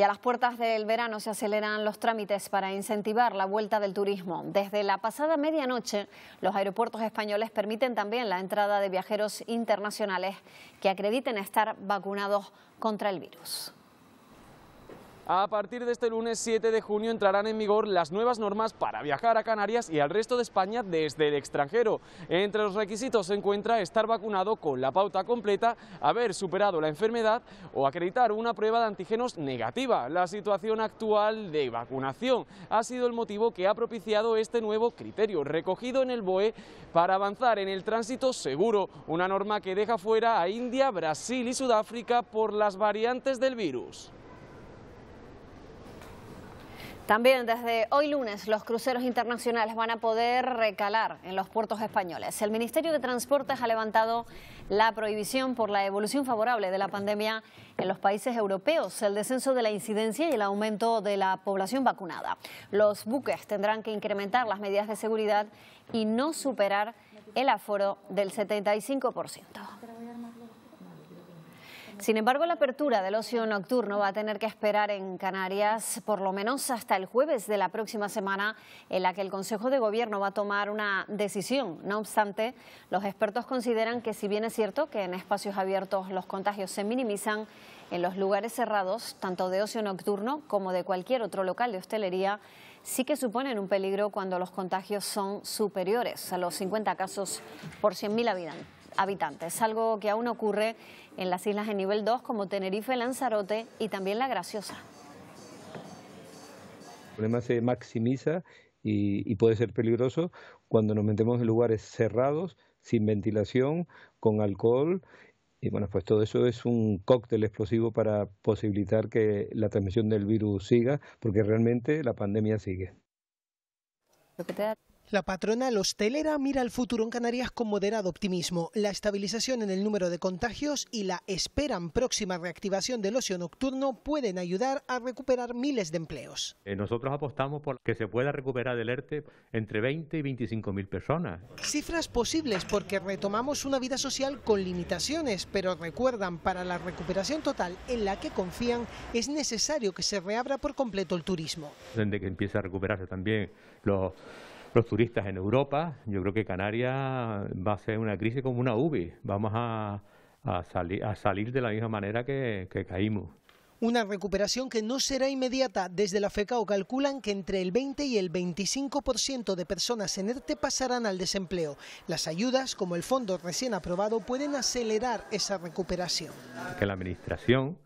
Y a las puertas del verano se aceleran los trámites para incentivar la vuelta del turismo. Desde la pasada medianoche, los aeropuertos españoles permiten también la entrada de viajeros internacionales que acrediten estar vacunados contra el virus. A partir de este lunes 7 de junio entrarán en vigor las nuevas normas para viajar a Canarias y al resto de España desde el extranjero. Entre los requisitos se encuentra estar vacunado con la pauta completa, haber superado la enfermedad o acreditar una prueba de antígenos negativa. La situación actual de vacunación ha sido el motivo que ha propiciado este nuevo criterio recogido en el BOE para avanzar en el tránsito seguro, una norma que deja fuera a India, Brasil y Sudáfrica por las variantes del virus. También desde hoy lunes los cruceros internacionales van a poder recalar en los puertos españoles. El Ministerio de Transportes ha levantado la prohibición por la evolución favorable de la pandemia en los países europeos, el descenso de la incidencia y el aumento de la población vacunada. Los buques tendrán que incrementar las medidas de seguridad y no superar el aforo del 75%. Sin embargo, la apertura del ocio nocturno va a tener que esperar en Canarias por lo menos hasta el jueves de la próxima semana en la que el Consejo de Gobierno va a tomar una decisión. No obstante, los expertos consideran que si bien es cierto que en espacios abiertos los contagios se minimizan, en los lugares cerrados, tanto de ocio nocturno como de cualquier otro local de hostelería, sí que suponen un peligro cuando los contagios son superiores a los 50 casos por 100.000 habitantes habitantes, algo que aún ocurre en las islas de nivel 2 como Tenerife, Lanzarote y también La Graciosa. El problema se maximiza y, puede ser peligroso cuando nos metemos en lugares cerrados, sin ventilación, con alcohol y bueno, pues todo eso es un cóctel explosivo para posibilitar que la transmisión del virus siga, porque realmente la pandemia sigue. Lo que te da... La patronal hostelera mira el futuro en Canarias con moderado optimismo. La estabilización en el número de contagios y la esperan próxima reactivación del ocio nocturno pueden ayudar a recuperar miles de empleos. Eh, nosotros apostamos por que se pueda recuperar del ERTE entre 20 y 25 mil personas. Cifras posibles porque retomamos una vida social con limitaciones, pero recuerdan, para la recuperación total en la que confían, es necesario que se reabra por completo el turismo. Desde que empiece a recuperarse también los los turistas en Europa. Yo creo que Canarias va a ser una crisis como una UBI. Vamos a, salir de la misma manera que, que caímos. Una recuperación que no será inmediata. Desde la FECAO calculan que entre el 20 y el 25% de personas en ERTE e pasarán al desempleo. Las ayudas, como el fondo recién aprobado, pueden acelerar esa recuperación. Que la Administración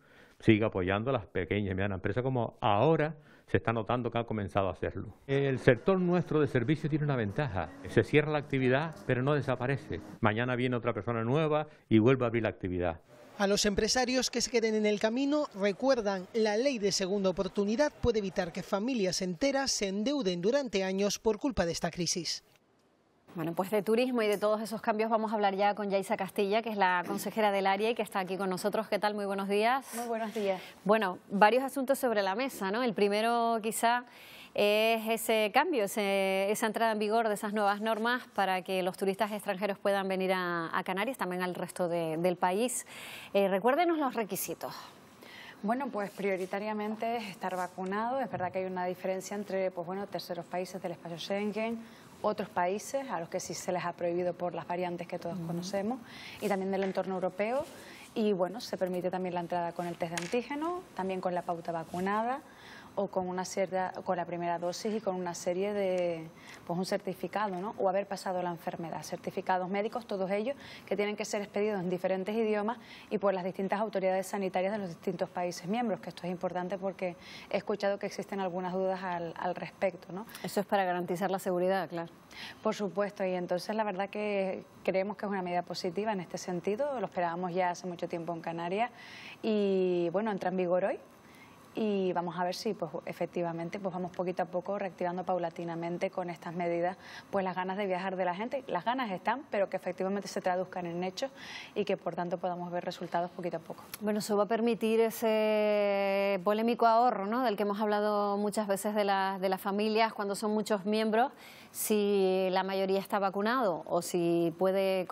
siga apoyando a las pequeñas y medianas empresas como ahora se está notando que ha comenzado a hacerlo. El sector nuestro de servicio tiene una ventaja. Se cierra la actividad, pero no desaparece. Mañana viene otra persona nueva y vuelve a abrir la actividad. A los empresarios que se queden en el camino recuerdan, la ley de segunda oportunidad puede evitar que familias enteras se endeuden durante años por culpa de esta crisis. Bueno, pues de turismo y de todos esos cambios vamos a hablar ya con Yaisa Castilla, que es la consejera del área y que está aquí con nosotros. ¿Qué tal? Muy buenos días. Muy buenos días. Bueno, varios asuntos sobre la mesa, ¿no? El primero quizá es ese cambio, esa entrada en vigor de esas nuevas normas para que los turistas extranjeros puedan venir a, Canarias, también al resto del país. Eh, recuérdenos los requisitos. Bueno, pues prioritariamente es estar vacunado. Es verdad que hay una diferencia entre, pues bueno, terceros países del espacio Schengen, otros países a los que sí se les ha prohibido por las variantes que todos conocemos y también del entorno europeo. Y bueno, se permite también la entrada con el test de antígeno, también con la pauta vacunada o con, una serie con la primera dosis y con una serie de, pues un certificado, ¿no? O haber pasado la enfermedad. Certificados médicos, todos ellos, que tienen que ser expedidos en diferentes idiomas y por las distintas autoridades sanitarias de los distintos países miembros, que esto es importante porque he escuchado que existen algunas dudas al, al respecto, ¿no? Eso es para garantizar la seguridad, claro. Por supuesto, y entonces la verdad que creemos que es una medida positiva en este sentido, lo esperábamos ya hace mucho tiempo en Canarias y bueno, entra en vigor hoy, y vamos a ver si pues efectivamente pues vamos poquito a poco reactivando paulatinamente con estas medidas pues las ganas de viajar de la gente, las ganas están, pero que efectivamente se traduzcan en hechos y que por tanto podamos ver resultados poquito a poco. Bueno, eso va a permitir ese polémico ahorro, ¿no? del que hemos hablado muchas veces de, de las familias cuando son muchos miembros, si la mayoría está vacunado o si puede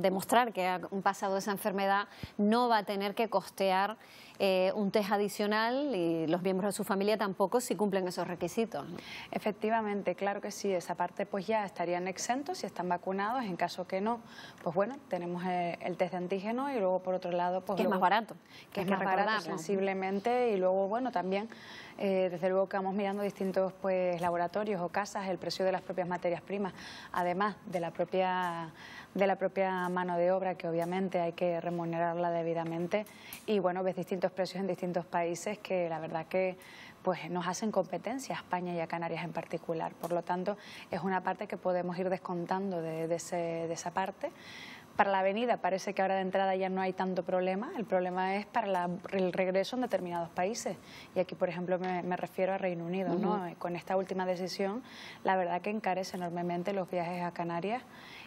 demostrar que ha pasado esa enfermedad, no va a tener que costear eh, un test adicional y los miembros de su familia tampoco si cumplen esos requisitos. Efectivamente, claro que sí. Esa parte pues ya estarían exentos si están vacunados. En caso que no, pues bueno, tenemos eh, el, test de antígeno y luego por otro lado... Pues, que es más barato. Que es, más barato, sensiblemente. Y luego, bueno, también eh, desde luego que vamos mirando distintos pues laboratorios o casas, el precio de las propias materias primas, además de la propia de la propia mano de obra, que obviamente hay que remunerarla debidamente, y bueno, ves distintos precios en distintos países que la verdad que pues nos hacen competencia a España y a Canarias en particular. Por lo tanto, es una parte que podemos ir descontando de, ese, de esa parte. Para la avenida parece que ahora de entrada ya no hay tanto problema, el problema es para el regreso en determinados países. Y aquí, por ejemplo, me, refiero a Reino Unido. ¿no? Con esta última decisión, la verdad que encarece enormemente los viajes a Canarias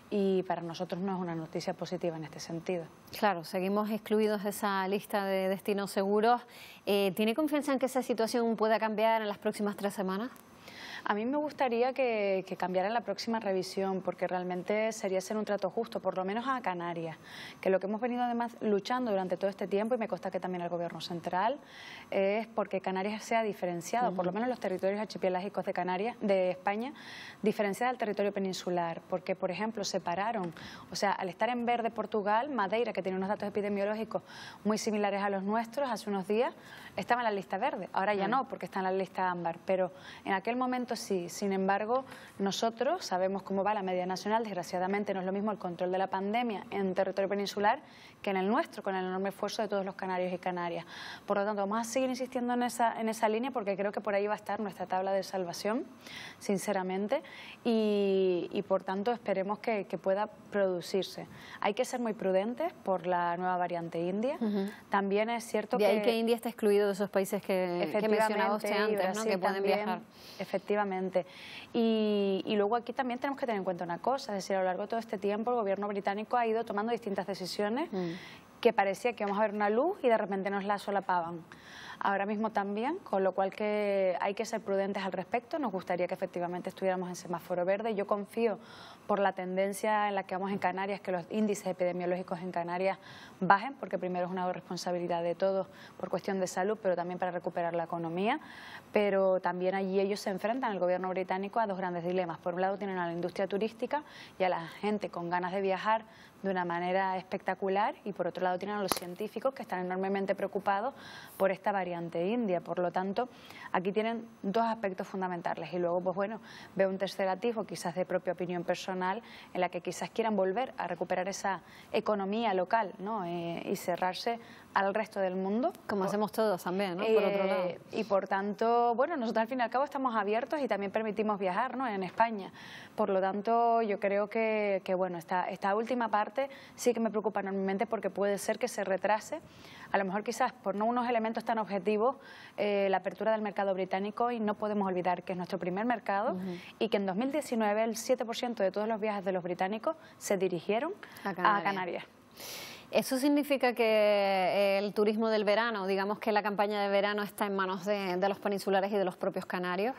y para nosotros no es una noticia positiva en este sentido. Claro, seguimos excluidos de esa lista de destinos seguros. Eh, ¿Tiene confianza en que esa situación pueda cambiar en las próximas tres semanas? A mí me gustaría que, cambiara la próxima revisión, porque realmente sería ser un trato justo, por lo menos a Canarias, que lo que hemos venido además luchando durante todo este tiempo, y me consta que también al Gobierno Central, es porque Canarias sea diferenciado, por lo menos los territorios archipiélagicos de Canarias, de España, diferenciada del territorio peninsular, porque, por ejemplo, separaron, o sea, al estar en verde Portugal, Madeira, que tiene unos datos epidemiológicos muy similares a los nuestros, hace unos días estaba en la lista verde, ahora ya no, porque está en la lista ámbar, pero en aquel momento sin embargo, nosotros sabemos cómo va la media nacional. Desgraciadamente no es lo mismo el control de la pandemia en territorio peninsular que en el nuestro, con el enorme esfuerzo de todos los canarios y canarias. Por lo tanto, vamos a seguir insistiendo en esa, en esa línea porque creo que por ahí va a estar nuestra tabla de salvación, sinceramente, y, por tanto esperemos que, pueda producirse. Hay que ser muy prudentes por la nueva variante india. También es cierto que... que India está excluido de esos países que, mencionaba antes, que pueden viajar. Efectivamente y, luego aquí también tenemos que tener en cuenta una cosa, es decir, a lo largo de todo este tiempo el gobierno británico ha ido tomando distintas decisiones mm. que parecía que íbamos a ver una luz y de repente nos la solapaban ahora mismo también, con lo cual que hay que ser prudentes al respecto. Nos gustaría que efectivamente estuviéramos en semáforo verde. Yo confío por la tendencia en la que vamos en Canarias, que los índices epidemiológicos en Canarias bajen, porque primero es una responsabilidad de todos por cuestión de salud, pero también para recuperar la economía. Pero también allí ellos se enfrentan, el gobierno británico, a dos grandes dilemas. Por un lado tienen a la industria turística y a la gente con ganas de viajar de una manera espectacular y por otro lado tienen a los científicos que están enormemente preocupados por esta variante ante india. Por lo tanto, aquí tienen dos aspectos fundamentales. Y luego, pues bueno, veo un tercer atisbo, quizás de propia opinión personal, en la que quizás quieran volver a recuperar esa economía local ¿no? Eh, y cerrarse al resto del mundo. Como ah. hacemos todos también, ¿no? por otro lado. Eh, y por tanto, bueno, nosotros al fin y al cabo estamos abiertos y también permitimos viajar ¿no? en España. Por lo tanto, yo creo que, bueno, esta, esta última parte sí que me preocupa enormemente porque puede ser que se retrase, a lo mejor quizás por no unos elementos tan objetivos, eh, la apertura del mercado británico y no podemos olvidar que es nuestro primer mercado y que en 2019 el 7% de todos los viajes de los británicos se dirigieron A Canarias. ¿Eso significa que eh, el turismo del verano, digamos que la campaña de verano está en manos de, los peninsulares y de los propios canarios?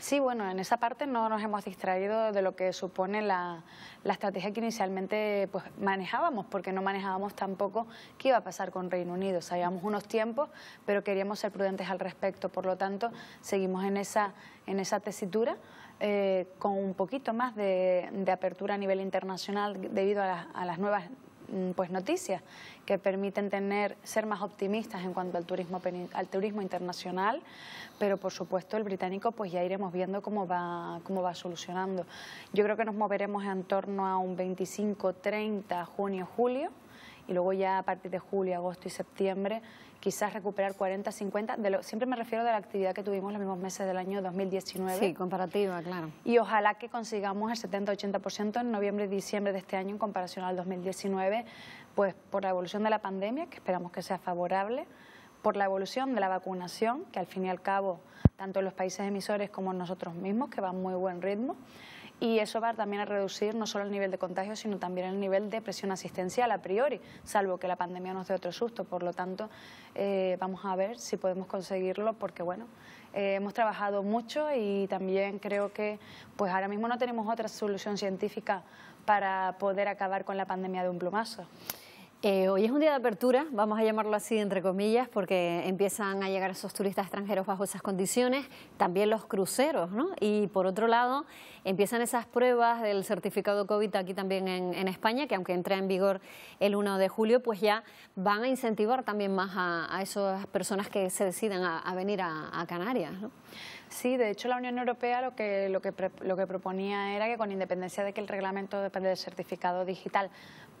Sí, bueno, en esa parte no nos hemos distraído de lo que supone la, estrategia que inicialmente pues, manejábamos, porque no manejábamos tampoco qué iba a pasar con Reino Unido. Sabíamos unos tiempos, pero queríamos ser prudentes al respecto. Por lo tanto, seguimos en esa, en esa tesitura. Eh, con un poquito más de, apertura a nivel internacional debido a las nuevas Mm, pues noticias que permiten tener ser más optimistas en cuanto al turismo al turismo internacional, pero por supuesto el británico pues ya iremos viendo cómo va cómo va solucionando. Yo creo que nos moveremos en torno a un 25, 30 junio, julio y luego ya a partir de julio, agosto y septiembre quizás recuperar 40, 50, de siempre me refiero de la actividad que tuvimos los mismos meses del año 2019. Sí, comparativa, claro. Y ojalá que consigamos el 70-80% en noviembre y diciembre de este año en comparación al 2019, pues por la evolución de la pandemia, que esperamos que sea favorable, por la evolución de la vacunación, que al fin y al cabo, tanto en los países emisores como en nosotros mismos, que va a muy buen ritmo, y eso va también a reducir no solo el nivel de contagio, sino también el nivel de presión asistencial a priori, salvo que la pandemia nos dé otro susto. Por lo tanto, eh, vamos a ver si podemos conseguirlo porque, bueno, eh, hemos trabajado mucho y también creo que pues ahora mismo no tenemos otra solución científica para poder acabar con la pandemia de un plumazo. Eh, hoy es un día de apertura, vamos a llamarlo así entre comillas, porque empiezan a llegar esos turistas extranjeros bajo esas condiciones, también los cruceros, ¿no? Y por otro lado, empiezan esas pruebas del certificado COVID aquí también en, España, que aunque entra en vigor el 1 de julio, pues ya van a incentivar también más a, esas personas que se decidan a, venir a, a Canarias, ¿no? Sí, de hecho la Unión Europea lo que, lo que, lo que proponía era que con independencia de que el reglamento depende del certificado digital,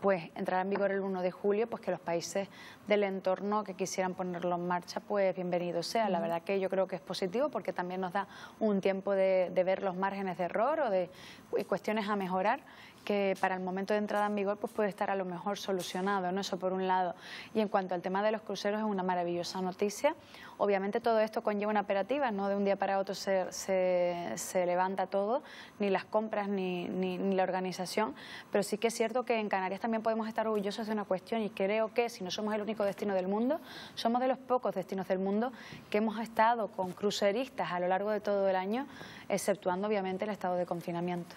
pues entrará en vigor el 1 de julio, pues que los países del entorno que quisieran ponerlo en marcha, pues bienvenido sea. La verdad que yo creo que es positivo porque también nos da un tiempo de, de ver los márgenes de error o de eh, cuestiones a mejorar que para el momento de entrada en vigor pues puede estar a lo mejor solucionado, ¿no? Eso por un lado. Y en cuanto al tema de los cruceros es una maravillosa noticia. Obviamente todo esto conlleva una operativa, no de un día para otro se, se, levanta todo, ni las compras ni, la organización, pero sí que es cierto que en Canarias también podemos estar orgullosos de una cuestión y creo que si no somos el único destino del mundo, somos de los pocos destinos del mundo que hemos estado con cruceristas a lo largo de todo el año, exceptuando obviamente el estado de confinamiento.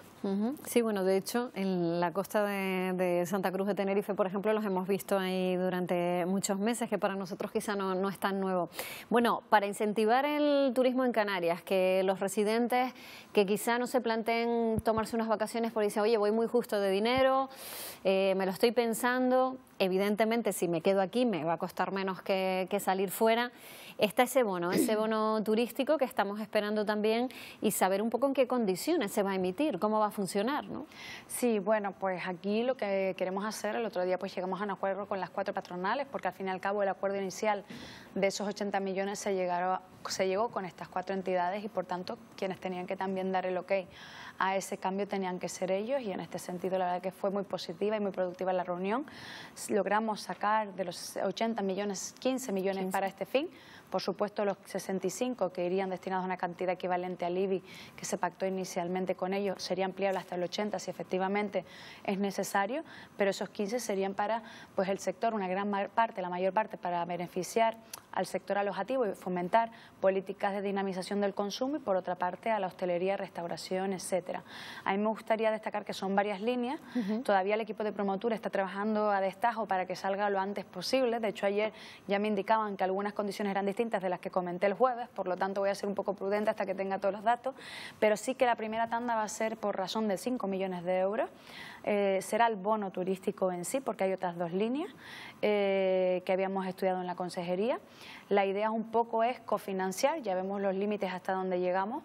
Sí, bueno, de hecho, en la costa de, Santa Cruz de Tenerife, por ejemplo, los hemos visto ahí durante muchos meses, que para nosotros quizá no, no es tan nuevo. Bueno, para incentivar el turismo en Canarias, que los residentes que quizá no se planteen tomarse unas vacaciones porque dicen, oye, voy muy justo de dinero, eh, me lo estoy pensando, evidentemente si me quedo aquí me va a costar menos que, salir fuera, está ese bono, ese bono turístico que estamos esperando también y saber un poco en qué condiciones se va a emitir, cómo va a funcionar, ¿no? Sí, bueno, pues aquí lo que queremos hacer, el otro día pues llegamos a un acuerdo con las cuatro patronales, porque al fin y al cabo el acuerdo inicial de esos 80 millones se, llegaron, se llegó con estas cuatro entidades y por tanto quienes tenían que también dar el ok a ese cambio tenían que ser ellos y en este sentido la verdad que fue muy positiva y muy productiva la reunión logramos sacar de los 80 millones, 15 millones para este fin. Por supuesto, los 65 que irían destinados a una cantidad equivalente al IBI que se pactó inicialmente con ellos sería ampliable hasta el 80 si efectivamente es necesario, pero esos 15 serían para pues, el sector, una gran parte, la mayor parte, para beneficiar al sector alojativo y fomentar políticas de dinamización del consumo y por otra parte a la hostelería, restauración, etcétera. A mí me gustaría destacar que son varias líneas. Todavía el equipo de promotura está trabajando a destajo para que salga lo antes posible. De hecho, ayer ya me indicaban que algunas condiciones eran distintas de las que comenté el jueves, por lo tanto voy a ser un poco prudente hasta que tenga todos los datos, pero sí que la primera tanda va a ser por razón de 5 millones de euros. Eh, será el bono turístico en sí, porque hay otras dos líneas eh, que habíamos estudiado en la consejería. La idea un poco es cofinanciar, ya vemos los límites hasta donde llegamos,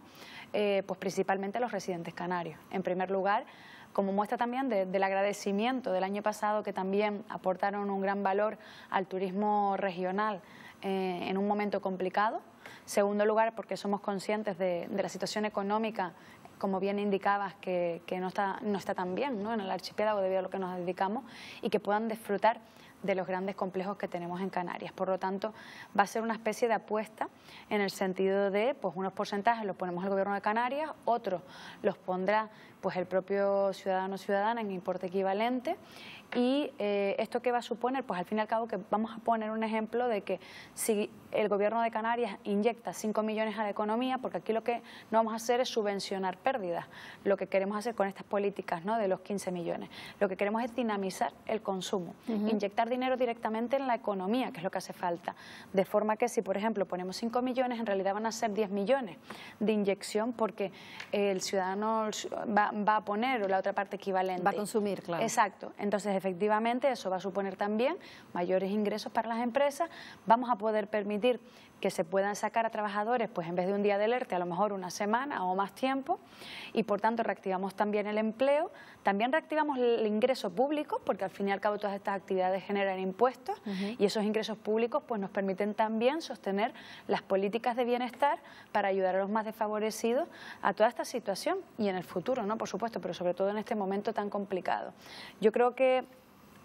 eh, pues principalmente a los residentes canarios. En primer lugar, como muestra también del agradecimiento del año pasado que también aportaron un gran valor al turismo regional eh, en un momento complicado. Segundo lugar, porque somos conscientes de, la situación económica, como bien indicabas, que, no, está, no está tan bien en el archipiélago debido a lo que nos dedicamos y que puedan disfrutar de los grandes complejos que tenemos en Canarias. Por lo tanto, va a ser una especie de apuesta en el sentido de, pues unos porcentajes los ponemos el Gobierno de Canarias, otros los pondrá pues el propio ciudadano ciudadana en importe equivalente. ¿Y eh, esto qué va a suponer? Pues al fin y al cabo que vamos a poner un ejemplo de que si el gobierno de Canarias inyecta 5 millones a la economía, porque aquí lo que no vamos a hacer es subvencionar pérdidas, lo que queremos hacer con estas políticas ¿no? de los 15 millones, lo que queremos es dinamizar el consumo, inyectar dinero directamente en la economía, que es lo que hace falta, de forma que si por ejemplo ponemos 5 millones, en realidad van a ser 10 millones de inyección porque el ciudadano va, va a poner la otra parte equivalente. Va a consumir, claro. Exacto. Entonces, efectivamente, eso va a suponer también mayores ingresos para las empresas. Vamos a poder permitir que se puedan sacar a trabajadores, pues en vez de un día de alerta, a lo mejor una semana o más tiempo, y por tanto reactivamos también el empleo, también reactivamos el ingreso público, porque al fin y al cabo todas estas actividades generan impuestos y esos ingresos públicos pues nos permiten también sostener las políticas de bienestar para ayudar a los más desfavorecidos a toda esta situación y en el futuro, ¿no? Por supuesto, pero sobre todo en este momento tan complicado. Yo creo que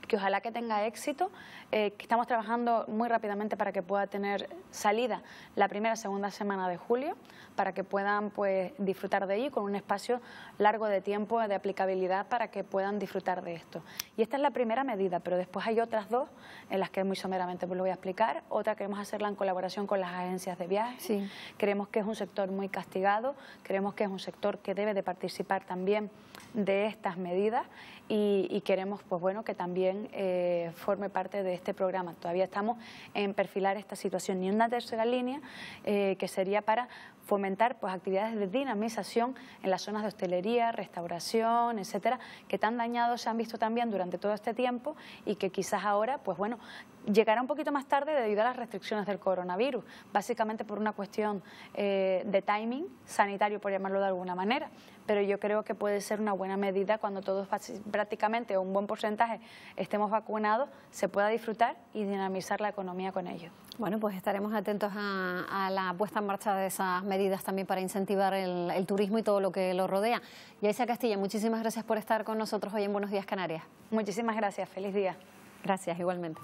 que ojalá que tenga éxito, eh, que estamos trabajando muy rápidamente para que pueda tener salida la primera segunda semana de julio, para que puedan pues, disfrutar de ello con un espacio largo de tiempo de aplicabilidad para que puedan disfrutar de esto. Y esta es la primera medida, pero después hay otras dos en las que muy someramente pues, lo voy a explicar. Otra queremos hacerla en colaboración con las agencias de viajes. Creemos que es un sector muy castigado, creemos que es un sector que debe de participar también de estas medidas y, y queremos pues, bueno, que también eh, forme parte de este programa. Todavía estamos en perfilar esta situación y una tercera línea eh, que sería para fomentar pues, actividades de dinamización en las zonas de hostelería, restauración, etcétera, que tan dañados se han visto también durante todo este tiempo y que quizás ahora, pues bueno, llegará un poquito más tarde debido a las restricciones del coronavirus, básicamente por una cuestión eh, de timing sanitario, por llamarlo de alguna manera pero yo creo que puede ser una buena medida cuando todos prácticamente o un buen porcentaje estemos vacunados, se pueda disfrutar y dinamizar la economía con ello. Bueno, pues estaremos atentos a, la puesta en marcha de esas medidas también para incentivar el, el turismo y todo lo que lo rodea. Yaisa Castilla, muchísimas gracias por estar con nosotros hoy en Buenos Días Canarias. Muchísimas gracias, feliz día. Gracias, igualmente.